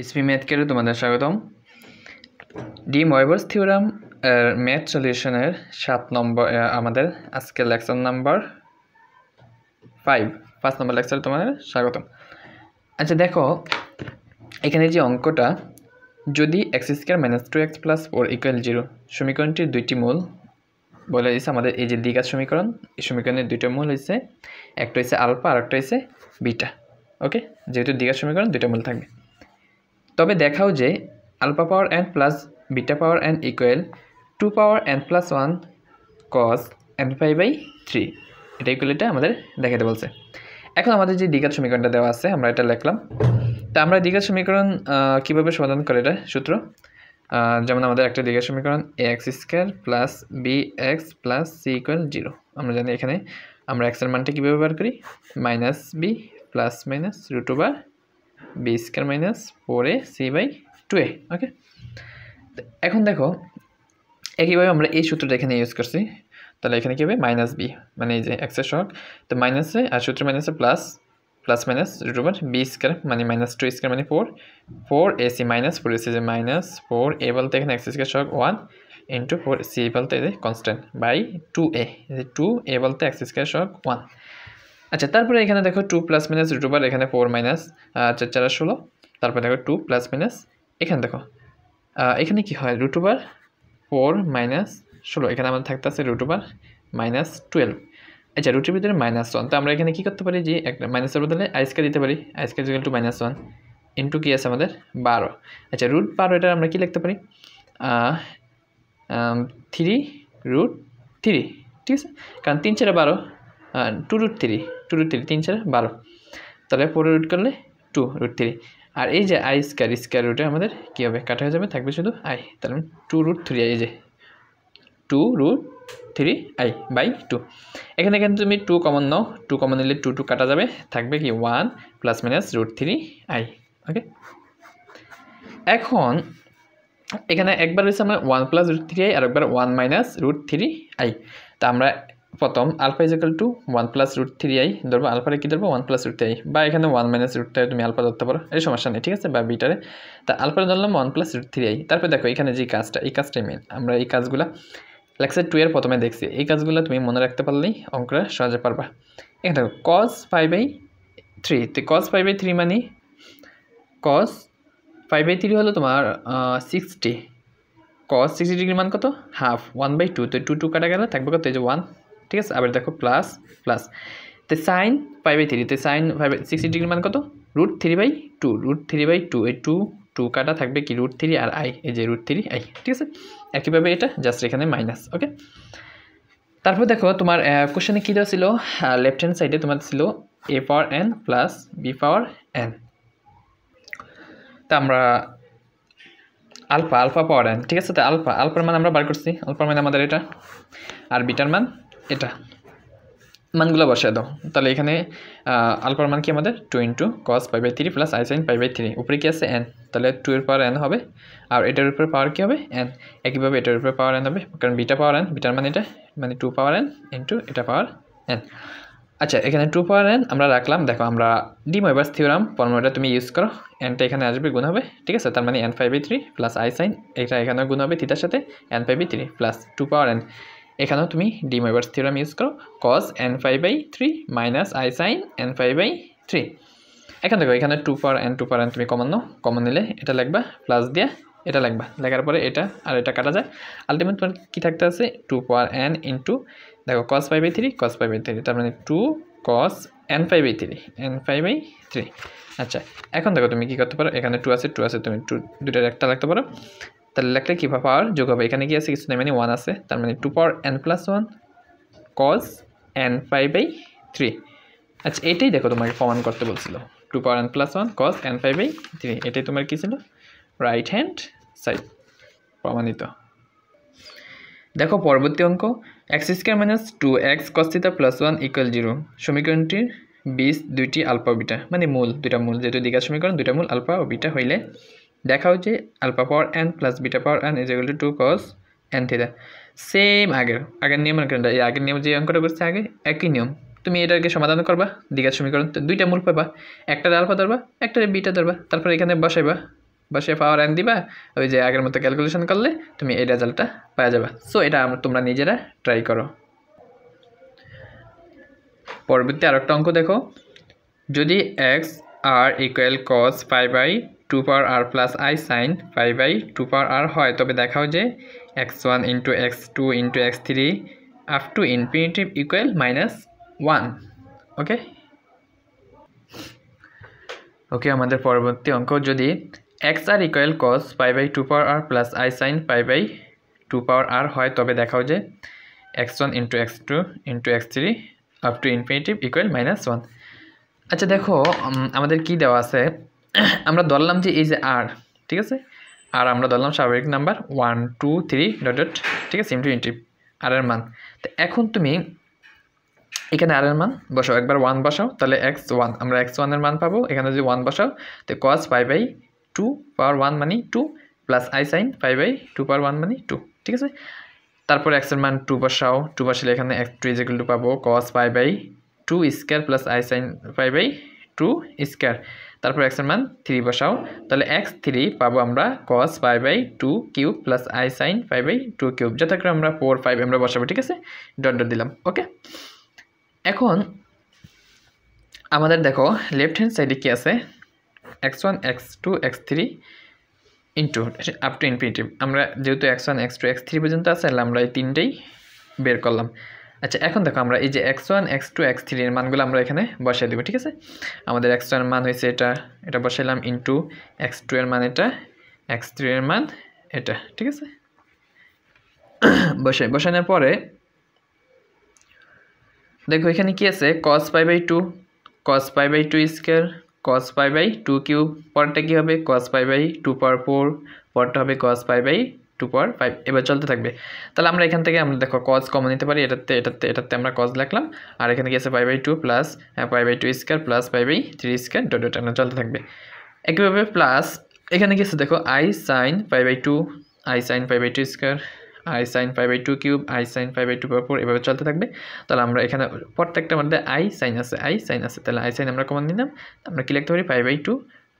SP math কেয়ারে তোমাদের স্বাগতম ডি ময়বর্স থিওরাম ম্যাথ সলিউশনের সাত নম্বর আমাদের আজকের লেকচার নাম্বার ফাইভ পাঁচ নম্বর লেকচারে তোমাদের স্বাগতম আচ্ছা দেখো এখানে যে অঙ্কটা যদি X square minus two X plus four equal zero সমীকরণটির দুইটি মূল বলে দিয়েছে আমাদের এই যে দীঘা সমীকরণ এই সমীকরণের দুইটা মূল হয়েছে একটা হয়েছে আলফা আর একটা হয়েছে বিটা ওকে যেহেতু দীঘা সমীকরণ দুইটা মূল থাকবে তবে দেখাও যে alpha power N plus beta power N equal two power N plus one cos N five by three এটা ইকুয়ালিটা আমাদের দেখাতে বলছে এখন আমাদের যে দীঘার সমীকরণটা দেওয়া আছে আমরা এটা লিখলাম তা আমরা দীঘার সমীকরণ কীভাবে সমাধান করে এটা সূত্র যেমন আমাদের একটা দীঘার সমীকরণ A X square plus B X plus C equal zero আমরা জানি এখানে আমরা এক্সের মানটা কীভাবে ব্যবহার করি minus B plus minus root বা B square minus four A C by two A okay এখন দেখো একইভাবে আমরা এই সূত্রটা এখানে ইউজ করছি তাহলে এখানে কী হবে মাইনাস বি মানে এই যে এক্সের সহক তো মাইনাসে আর সূত্র মাইনাসে plus plus minus root B square মানে মাইনাস টু স্কোয়ার মানে four four A C minus four AC যে মাইনাস ফোর এ বলতে এখানে এক্স স্কোয়ার শক ওয়ান ইন্টু ফোর সি বলতে এই যে constant by two A two A বলতে এক্স স্কোয়ার সহক ওয়ান আচ্ছা তারপরে এখানে দেখো two plus minus root over এখানে ফোর মাইনাস চার চার ষোলো তারপরে দেখো টু প্লাস মাইনাস এখানে দেখো এখানে কি হয় রুট ওভার ফোর মাইনাস ষোলো এখানে আমাদের থাকতে আছে রুট ওভার মাইনাস টুয়েলভ আচ্ছা রুটের ভিতরে মাইনাস ওয়ান তো আমরা এখানে কী করতে পারি যে একটা মাইনাসের বদলে আইসকে দিতে পারি আইসকে equal to minus one into কী আছে আমাদের বারো আচ্ছা রুট বারো এটা আমরা কী লিখতে পারি থ্রি রুট থ্রি ঠিক আছে কারণ তিন চারে বারো two root three two root three তিন চার বারো তাহলে ফোর রুট করলে টু রুট থ্রি আর এই যে আই স্কোয়ার স্কোয়ার রুটে আমাদের কী হবে কাটা হয়ে যাবে থাকবে শুধু আই তাহলে টু রুট থ্রি আই যে two root three I by two এখানে কিন্তু তুমি টু কমন নাও টু কমন নিলে টু টু কাটা যাবে থাকবে কি one plus minus root three I okay এখন এখানে একবার রয়েছে আমরা one plus root three I আর একবার one minus root three I তা আমরা প্রথম alpha is equal to one plus root three I ধরবো আলফারে কী ধরবো ওয়ান প্লাস রুট থ্রি বা এখানে ওয়ান মাইনাস রুট থ্রি তুমি আলফা ধরতে পারো এই সমস্যা নেই ঠিক আছে বা বিটারে তা আলফারে ধরলাম one plus root three I তারপর দেখো এখানে যে কাজটা এই কাজটাই মেন আমরা এই কাজগুলো লেকচার টু এর প্রথমে দেখছি এই কাজগুলো তুমি মনে রাখতে পারলেই অঙ্করা সহজে পারবা এখানে দেখো কস ফাইভ বাই থ্রি তো কস ফাইভ বাই থ্রি মানে কস ফাইভ বাই থ্রি হলো তোমার সিক্সটি কস সিক্সটি ডিগ্রি মান কত হাফ ওয়ান বাই টু তো টু টু কাটা গেলে থাকবে কত এই যে ওয়ান ঠিক আছে আবার দেখো প্লাস প্লাস তে সাইন ফাইভ বাই থ্রি তে sine five by sixty degree মান কত root three by two root three by two এই টু টু কাটা থাকবে কি রুট থ্রি আর আই এই যে রুট থ্রি আই ঠিক আছে একইভাবে এটা জাস্ট এখানে মাইনাস ওকে তারপর দেখো তোমার কোশ্চেনে কী দেওয়া ছিল লেফট হ্যান্ড সাইডে তোমার ছিল A power N plus B power N তা আমরা আলফা আলফা পাওয়ার এন ঠিক আছে তা আলফা আলফার মান আমরা বার করছি আলফার মান আমাদের এটা আর বিটার মান এটা মানগুলো বসায় দাও তাহলে এখানে আলফার মান কি আমাদের two into cos pi by three plus I sine pi by three উপরে কী আছে এন তাহলে টু এর পাওয়ার এন হবে আর এটার উপরে পাওয়ার কী হবে এন একইভাবে এটার উপরে পাওয়ার এন হবে কারণ বিটা পাওয়ার এন বিটার মানে এটা মানে টু পাওয়ার এন ইন্টু এটা পাওয়ার এন আচ্ছা এখানে টু পাওয়ার এন আমরা রাখলাম দেখো আমরা ডিমোবাস থিওরাম ফর্মুলাটা তুমি ইউজ করো এনটা এখানে আসবে গুণ হবে ঠিক আছে তার মানে N five three plus I sine এটা এখানে গুণ হবে থিটার সাথে N five three plus two power N এখানেও তুমি ডিমাইভার্স থিওরাম ইউজ করো cos N five by three minus I sine N five by three এখান দেখো এখানে two per N two per N তুমি কমন নাও কমন নিলে এটা লাগবা প্লাস দিয়ে এটা লাগবা লেখার পরে এটা আর এটা কাটা যায় আলটিমেট তোমার কী থাকতে আছে টু পাওয়ার এন ইন্টু দেখো cos five by three cos five by three তার মানে two cos N five by three N five by three আচ্ছা এখন দেখো তুমি কী করতে পারো এখানে টু আছে টু আছে তুমি টু দুটার একটা লাগতে পারো তাহলে লেখলে কী পাওয়ার যোগ হবে এখানে কি আছে কিছু নেই মানে ওয়ান আছে তার মানে two power N plus one cos N five by three আচ্ছা এটাই দেখো তোমাকে প্রমাণ করতে বলছিল two power N plus one cos N five by three এটাই তোমার কী ছিল রাইট হ্যান্ড সাইড প্রমাণিত দেখো পরবর্তী অঙ্ক X square minus two X cos theta plus one equal zero সমীকরণটির বিশ দুইটি আলফা বিটা মানে মূল দুইটা মূল যেহেতু দিঘা সমীকরণ দুইটা মূল আলফা ও বিটা হইলে দেখাও যে alpha power N plus beta power N is equal to two cos N theta same আগের আগের নিয়মের এই আগের নিয়ম যে অঙ্কটা করছে আগে একই নিয়ম তুমি এটাকে সমাধান করবা দীঘার সমীকরণ তো দুইটা মূল পাবা একটা আলফা ধরবা একটা বিটা ধরবা তারপর এখানে বসাইবা বসে পাওয়ার এন দিবা ওই যে আগের মতো ক্যালকুলেশন করলে তুমি এই রেজাল্টটা পাওয়া যাবে সো এটা তোমরা নিজেরা ট্রাই করো পরবর্তী আর একটা অঙ্ক দেখো যদি X R equal cos five by two power R plus I sine pi by two power R হয় তবে দেখাও যে X one into X two into X three up to infinitive equal minus one okay okay আমাদের পরবর্তী অঙ্ক যদি X R equal cos pi by two power R plus I sine pi by two power R হয় তবে দেখাও যে X one into X two into X three up to infinitive equal minus one আচ্ছা দেখো আমাদের কি দেওয়া আছে আমরা ধরলাম যে এই যে আর ঠিক আছে আর আমরা ধরলাম স্বাভাবিক number one two three dot dot ঠিক আছে ইন্টু ইন্টু আর এর মান তো এখন তুমি এখানে আর এর মান বসাও একবার ওয়ান বসাও তাহলে এক্স ওয়ান আমরা এক্স ওয়ানের মান পাবো এখানে যদি ওয়ান বসাও তো cos five by two power one মানে two plus I sine five by two power one মানে টু ঠিক আছে তারপর এক্সের মান টু বসাও টু বসালে এখানে এক্স টু ইজিক্যাল টু পাবো cos five by two square plus I sine five by two square তারপর এক্সের মান থ্রি বসাও তাহলে এক্স থ্রি পাবো আমরা cos five by two cube plus I sine five by two cube করে আমরা ফোর ফাইভ আমরা বসাবো ঠিক আছে ডট ডট দিলাম ওকে এখন আমাদের দেখো লেফট হ্যান্ড সাইডে কী আছে X one X two X three into up to infinitive আমরা যেহেতু X one X two X three পর্যন্ত আছে আমরা এই তিনটেই বের করলাম আচ্ছা এখন দেখো আমরা এই যে X one X two X three এর মানগুলো আমরা এখানে বসাই দেবো ঠিক আছে আমাদের এক্স ওয়ান মান হয়েছে এটা এটা বসাইলাম ইন্টু এক্স টু এর মান এটা এক্স থ্রি এর মান এটা ঠিক আছে বসাই বসানোর পরে দেখো এখানে কি আছে cos pi by two cos pi by two square cos pi by two cube পরটা কী হবে cos pi by two power four পরটা হবে cos pi by two power five এবার চলতে থাকবে তাহলে আমরা এখান থেকে আমরা দেখো কজ কমন নিতে পারি এটাতে এটাতে এটাতে আমরা কজ লাগলাম আর এখানে গিয়েছে five by two plus five by two square plus five by three square dot dot আমরা চলতে থাকবে একইভাবে প্লাস এখানে গিয়েছে দেখো I sine five by two I sine five by two square I sine five by two cube I sine five by two power four এভাবে চলতে থাকবে তাহলে আমরা এখানে প্রত্যেকটা মধ্যে আই সাইন আছে আই সাইন আছে তাহলে আই সাইন আমরা কমন নিলাম আমরা কি লিখতে পারি five by two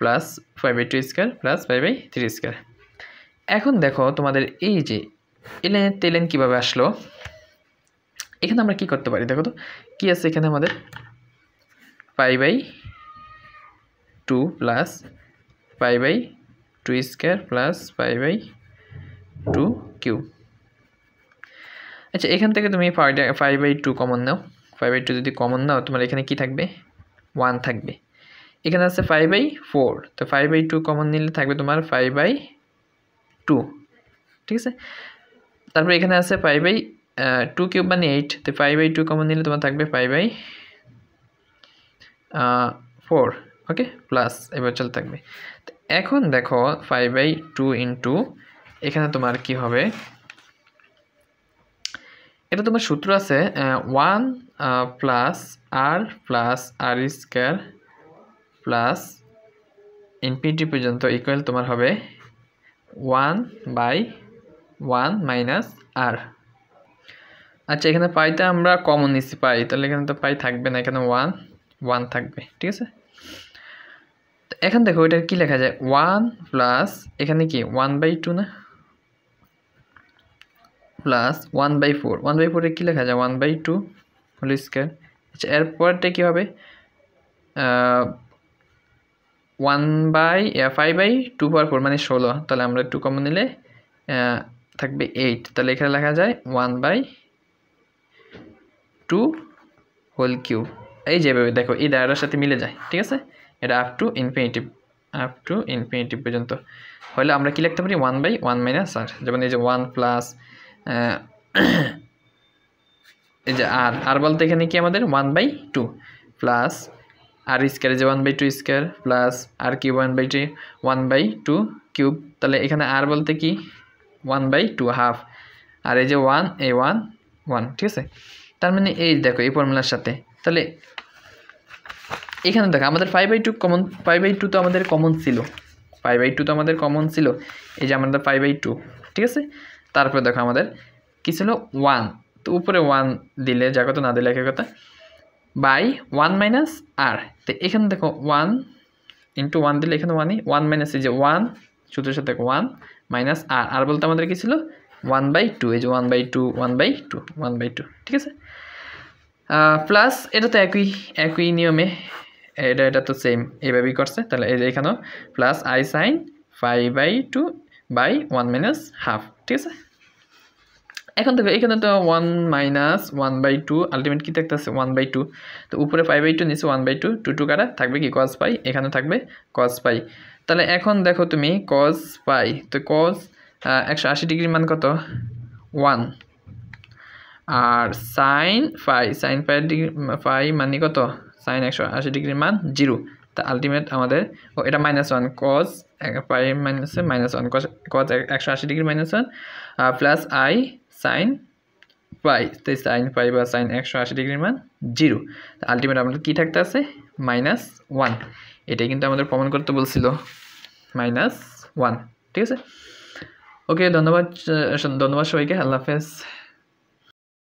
plus five by two square plus five by three square এখন দেখো তোমাদের এই যে এলেন তেলেন কীভাবে আসলো এখানে আমরা কি করতে পারি দেখো তো কী আছে এখানে আমাদের pi by two plus pi by two square plus pi by two cube আচ্ছা এখান থেকে তুমি ফাইভ বাই টু কমন নাও ফাইভ বাই টু যদি কমন নাও তোমার এখানে কি থাকবে ওয়ান থাকবে এখানে আছে ফাইভ বাই ফোর তো ফাইভ বাই টু কমন নিলে থাকবে তোমার ফাইভ বাই টু ঠিক আছে তারপর এখানে আছে ফাইভ বাই টু কিউব মানে এইট তো পাই বাই টু কমন নিলে তোমার থাকবে five by four okay plus এবার চল থাকবে এখন দেখো ফাইভ বাই টু ইন্টু এখানে তোমার কি হবে এটা তোমার সূত্র আছে ওয়ান প্লাস আর প্লাস আর স্কোয়ার প্লাস ইনফিনিটি পর্যন্ত ইকুয়াল তোমার হবে one by one minus R আচ্ছা এখানে পাইটা আমরা কমন নিচ্ছি পাই তাহলে এখানে তো পাই থাকবে না এখানে ওয়ান ওয়ান থাকবে ঠিক আছে এখন দেখো এটার কি লেখা যায় ওয়ান প্লাস এখানে কি ওয়ান বাই টু না plus one by four one by ফোরে কী লেখা যায় one by two whole square আচ্ছা এরপরটা কী হবে one by five by two power four মানে ষোলো তাহলে আমরা টু কমন নিলে থাকবে এইট তাহলে এখানে লেখা যায় one by two whole cube এই যে দেখো এই দায়রার সাথে মিলে যায় ঠিক আছে এটা up to infinitive up to infinitive পর্যন্ত হলে আমরা কি লিখতে পারি one by one minus R যেমন এই যে ওয়ান প্লাস এই যে আর আর বলতে এখানে কি আমাদের one by two plus R square যে one by two square plus আর cube one by two one by two cube তাহলে এখানে আর বলতে কি ওয়ান বাই টু হাফ আর এই যে ওয়ান এ ওয়ান ওয়ান ঠিক আছে তার মানে এই দেখো এই ফর্মুলার সাথে তাহলে এখানে দেখো আমাদের five by two common five by two তো আমাদের কমন ছিল ফাইভ বাই টু তো আমাদের কমন ছিল এই যে আমাদের ফাইভ বাই টু ঠিক আছে তারপরে দেখো আমাদের কী ছিল ওয়ান তো উপরে ওয়ান দিলে যা কথা না দিলে একই কথা বাই ওয়ান মাইনাস আর তো এখানে দেখো ওয়ান ইন্টু ওয়ান দিলে এখানে ওয়ানই ওয়ান মাইনাস এই যে ওয়ান সূত্রের সাথে ওয়ান মাইনাস আর আর বলতে আমাদের কী ছিল ওয়ান বাই টু এই যে one by two one by two one by two ঠিক আছে প্লাস এটা তো একই একই নিয়মে এটা এটা তো সেম এইভাবেই করছে তাহলে এই যে এখানেও plus I sine five by two by one minus half ঠিক আছে এখন দেখো এখানে তো one minus one by two ultimate কী থাকতেছে ওয়ান বাই টু তো উপরে ফাইভ বাই টু নিচে one by two two two কারা থাকবে কি কস পাই এখানে থাকবে কস পাই তাহলে এখন দেখো তুমি কস পাই তো কস একশো আশি ডিগ্রির মান কত ওয়ান আর sine phi sine phi degree phi মানে কত সাইন একশো আশি ডিগ্রির মান জিরো তা আলটিমেট আমাদের ও এটা মাইনাস ওয়ান কস ফাই মাইনাসে মাইনাস ওয়ান কস কস একশো আশি degree minus one plus I sine pi তাই সাইন পাই বা সাইন একশো আশি ডিগ্রির মান জিরো আলটিমেট আমাদের কী থাকতে আছে মাইনাস ওয়ান এটাই কিন্তু আমাদের প্রমাণ করতে বলছিল মাইনাস ওয়ান ঠিক আছে ওকে ধন্যবাদ ধন্যবাদ সবাইকে আল্লাহ হাফেজ